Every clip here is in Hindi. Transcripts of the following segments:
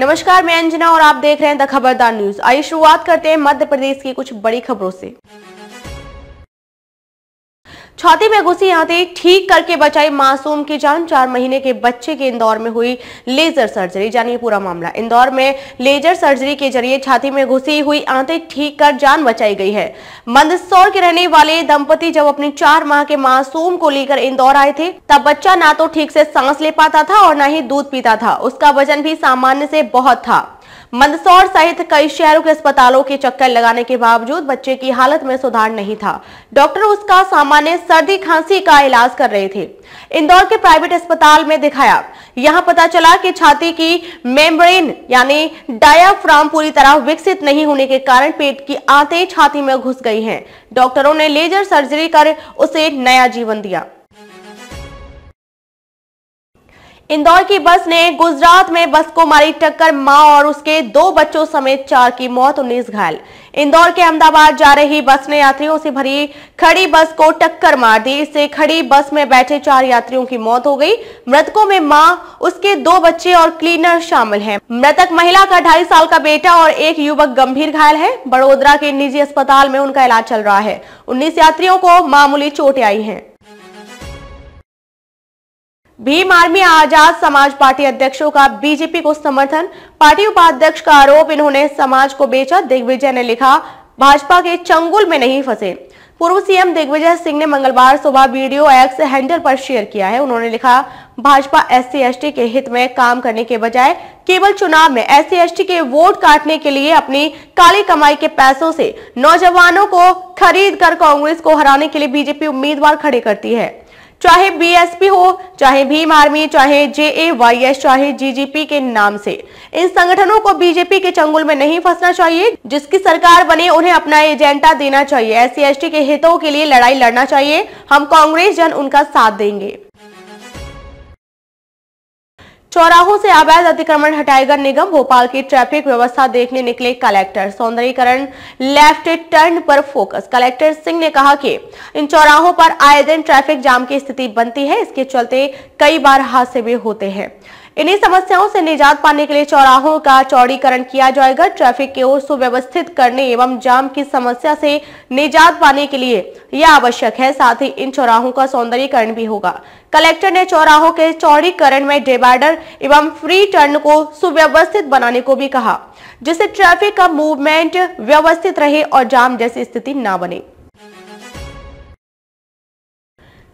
नमस्कार मैं अंजना और आप देख रहे हैं द खबरदार न्यूज आइए शुरुआत करते हैं मध्य प्रदेश की कुछ बड़ी खबरों से छाती में घुसी आते ठीक करके बचाई मासूम की जान चार महीने के बच्चे के इंदौर में हुई लेजर सर्जरी जानिए पूरा मामला इंदौर में लेजर सर्जरी के जरिए छाती में घुसी हुई आते ठीक कर जान बचाई गई है मंदसौर के रहने वाले दंपति जब अपने चार माह के मासूम को लेकर इंदौर आए थे तब बच्चा ना तो ठीक से सांस ले पाता था और न ही दूध पीता था उसका वजन भी सामान्य से बहुत था मंदसौर सहित कई शहरों के अस्पतालों के चक्कर लगाने के बावजूद बच्चे की हालत में सुधार नहीं था डॉक्टर उसका सामान्य सर्दी खांसी का इलाज कर रहे थे इंदौर के प्राइवेट अस्पताल में दिखाया यहाँ पता चला कि छाती की मेम्ब्रेन यानी डायाफ्राम पूरी तरह विकसित नहीं होने के कारण पेट की आते छाती में घुस गई है डॉक्टरों ने लेजर सर्जरी कर उसे नया जीवन दिया इंदौर की बस ने गुजरात में बस को मारी टक्कर मां और उसके दो बच्चों समेत चार की मौत उन्नीस घायल इंदौर के अहमदाबाद जा रही बस ने यात्रियों से भरी खड़ी बस को टक्कर मार दी इससे खड़ी बस में बैठे चार यात्रियों की मौत हो गई मृतकों में मां उसके दो बच्चे और क्लीनर शामिल हैं मृतक महिला का ढाई साल का बेटा और एक युवक गंभीर घायल है बड़ोदरा के निजी अस्पताल में उनका इलाज चल रहा है उन्नीस यात्रियों को मामूली चोटें आई है भीम आर्मी आजाद समाज पार्टी अध्यक्षों का बीजेपी को समर्थन पार्टी उपाध्यक्ष का आरोप इन्होंने समाज को बेचा दिग्विजय ने लिखा भाजपा के चंगुल में नहीं फंसे पूर्व सीएम दिग्विजय सिंह ने मंगलवार सुबह वीडियो एक्स हैंडल पर शेयर किया है उन्होंने लिखा भाजपा एस सी के हित में काम करने के बजाय केवल चुनाव में एस सी के वोट काटने के लिए अपनी काली कमाई के पैसों से नौजवानों को खरीद कर कांग्रेस को हराने के लिए बीजेपी उम्मीदवार खड़े करती है चाहे बीएसपी हो चाहे भीम आर्मी चाहे जेएवाईएस चाहे जीजीपी के नाम से इन संगठनों को बीजेपी के चंगुल में नहीं फंसना चाहिए जिसकी सरकार बने उन्हें अपना एजेंडा देना चाहिए एस सी के हितों के लिए लड़ाई लड़ना चाहिए हम कांग्रेस जन उनका साथ देंगे चौराहों से अवैध अतिक्रमण हटाएगा निगम भोपाल की ट्रैफिक व्यवस्था देखने निकले कलेक्टर सौंदर्यकरण लेफ्ट टर्न पर फोकस कलेक्टर सिंह ने कहा कि इन चौराहों पर आए दिन ट्रैफिक जाम की स्थिति बनती है इसके चलते कई बार हादसे भी होते हैं इन्हीं समस्याओं से निजात पाने के लिए चौराहों का चौड़ीकरण किया जाएगा ट्रैफिक की ओर सुव्यवस्थित करने एवं जाम की समस्या से निजात पाने के लिए यह आवश्यक है साथ ही इन चौराहों का सौंदर्यकरण भी होगा कलेक्टर ने चौराहों के चौड़ीकरण में डिवाइडर एवं फ्री टर्न को सुव्यवस्थित बनाने को भी कहा जिससे ट्रैफिक का मूवमेंट व्यवस्थित रहे और जाम जैसी स्थिति न बने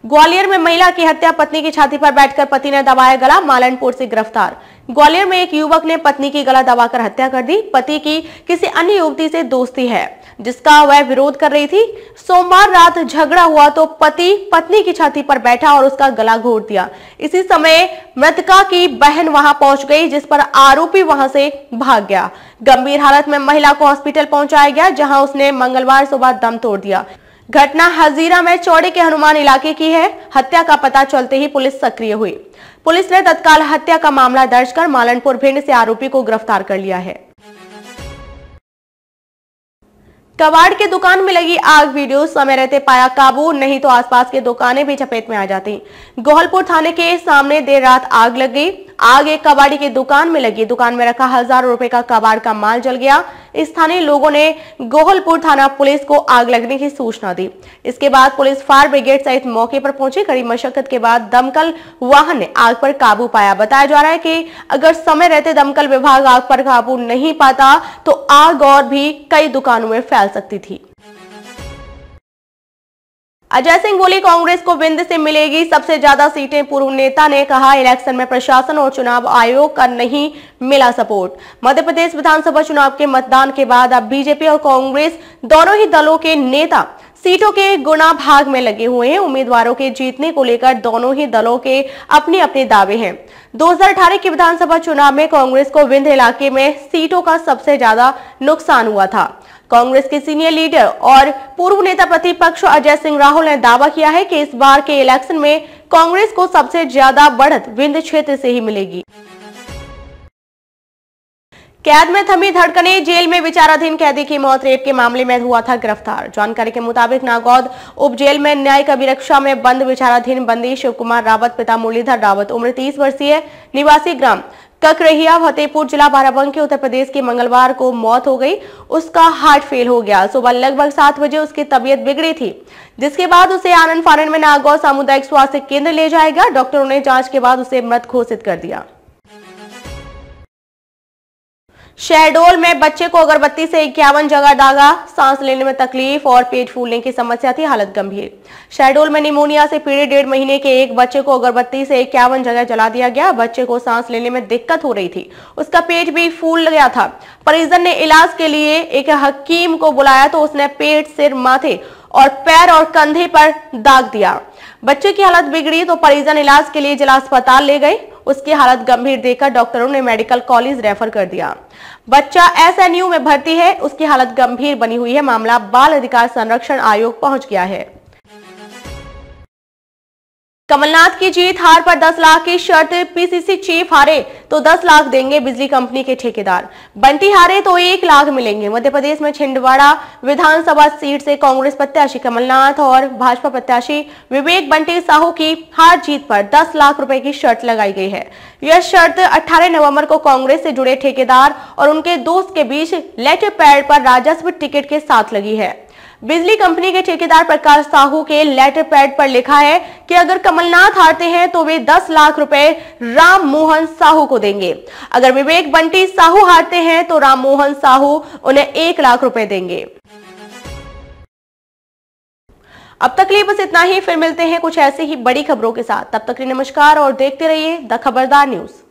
ग्वालियर में महिला की हत्या पत्नी की छाती पर बैठकर पति ने दबाया गला मालनपुर से गिरफ्तार ग्वालियर में एक युवक ने पत्नी की गला दबाकर हत्या कर दी पति की किसी अन्य युवती से दोस्ती है जिसका वह विरोध कर रही थी सोमवार रात झगड़ा हुआ तो पति पत्नी की छाती पर बैठा और उसका गला घोट दिया इसी समय मृतका की बहन वहां पहुंच गई जिस पर आरोपी वहां से भाग गया गंभीर हालत में महिला को हॉस्पिटल पहुंचाया गया जहां उसने मंगलवार सुबह दम तोड़ दिया घटना हजीरा में चौड़े के हनुमान इलाके की है हत्या का पता चलते ही पुलिस सक्रिय हुई पुलिस ने तत्काल हत्या का मामला दर्ज कर मालनपुर भिंड से आरोपी को गिरफ्तार कर लिया है कबाड़ के दुकान में लगी आग वीडियो समय रहते पाया काबू नहीं तो आसपास के दुकानें भी चपेट में आ जाती गोहलपुर थाने के सामने देर रात आग लग गई आग एक कबाड़ी की दुकान में लगी दुकान में रखा हजारों रुपए का कबाड़ का माल जल गया स्थानीय लोगों ने गोहलपुर थाना पुलिस को आग लगने की सूचना दी इसके बाद पुलिस फायर ब्रिगेड सहित मौके पर पहुंची कड़ी मशक्कत के बाद दमकल वाहन ने आग पर काबू पाया बताया जा रहा है कि अगर समय रहते दमकल विभाग आग पर काबू नहीं पाता तो आग और भी कई दुकानों में फैल सकती थी अजय सिंह बोले कांग्रेस को विंद से मिलेगी सबसे ज्यादा सीटें पूर्व नेता ने कहा इलेक्शन में प्रशासन और चुनाव आयोग का नहीं मिला सपोर्ट मध्य प्रदेश विधानसभा चुनाव के मतदान के बाद अब बीजेपी और कांग्रेस दोनों ही दलों के नेता सीटों के गुना भाग में लगे हुए हैं उम्मीदवारों के जीतने को लेकर दोनों ही दलों के अपने अपने दावे हैं 2018 के विधानसभा चुनाव में कांग्रेस को विंध्य इलाके में सीटों का सबसे ज्यादा नुकसान हुआ था कांग्रेस के सीनियर लीडर और पूर्व नेता प्रतिपक्ष अजय सिंह राहुल ने दावा किया है कि इस बार के इलेक्शन में कांग्रेस को सबसे ज्यादा बढ़त विंध्य क्षेत्र से ही मिलेगी कैद में थमी धड़कने जेल में विचाराधीन कैदी की मौत रेप के मामले में हुआ था गिरफ्तार जानकारी के मुताबिक नागौद उप जेल में न्यायिक अभिरक्षा में बंद विचाराधीन बंदी शिव कुमार रावत पिता मुरलीधर रावत उम्र 30 वर्षीय निवासी ग्राम ककरहिया फतेहपुर जिला बाराबंकी उत्तर प्रदेश की मंगलवार को मौत हो गई उसका हार्ट फेल हो गया सुबह लगभग सात बजे उसकी तबियत बिगड़ी थी जिसके बाद उसे आनंद फानन में नागौर सामुदायिक स्वास्थ्य केंद्र ले जाएगा डॉक्टरों ने जांच के बाद उसे मृत घोषित कर दिया शहडोल में बच्चे को अगरबत्ती से इक्यावन जगह दागा सांस लेने में तकलीफ और पेट फूलने की समस्या थी हालत गंभीर शहडोल में निमोनिया से पीड़ित डेढ़ महीने के एक बच्चे को अगरबत्ती से इक्यावन जगह जला दिया गया बच्चे को सांस लेने में दिक्कत हो रही थी उसका पेट भी फूल गया था परिजन ने इलाज के लिए एक हकीम को बुलाया तो उसने पेट सिर माथे और पैर और कंधे पर दाग दिया बच्चे की हालत बिगड़ी तो परिजन इलाज के लिए जिला अस्पताल ले गए उसकी हालत गंभीर देखकर डॉक्टरों ने मेडिकल कॉलेज रेफर कर दिया बच्चा एसएनयू में भर्ती है उसकी हालत गंभीर बनी हुई है मामला बाल अधिकार संरक्षण आयोग पहुंच गया है कमलनाथ की जीत हार पर 10 लाख की शर्त पीसीसी चीफ हारे तो 10 लाख देंगे बिजली कंपनी के ठेकेदार बंटी हारे तो एक लाख मिलेंगे मध्य प्रदेश में छिंदवाड़ा विधानसभा सीट से कांग्रेस प्रत्याशी कमलनाथ और भाजपा प्रत्याशी विवेक बंटी साहू की हार जीत पर 10 लाख रुपए की शर्त लगाई गई है यह शर्त 18 नवम्बर को कांग्रेस से जुड़े ठेकेदार और उनके दोस्त के बीच लेटर पैड पर राजस्व टिकट के साथ लगी है बिजली कंपनी के ठेकेदार प्रकाश साहू के लेटर पैड पर लिखा है कि अगर कमलनाथ हारते हैं तो वे 10 लाख रुपए राम मोहन साहू को देंगे अगर विवेक बंटी साहू हारते हैं तो राम मोहन साहू उन्हें एक लाख रुपए देंगे अब तक लिए बस इतना ही फिर मिलते हैं कुछ ऐसे ही बड़ी खबरों के साथ तब तक नमस्कार और देखते रहिए द खबरदार न्यूज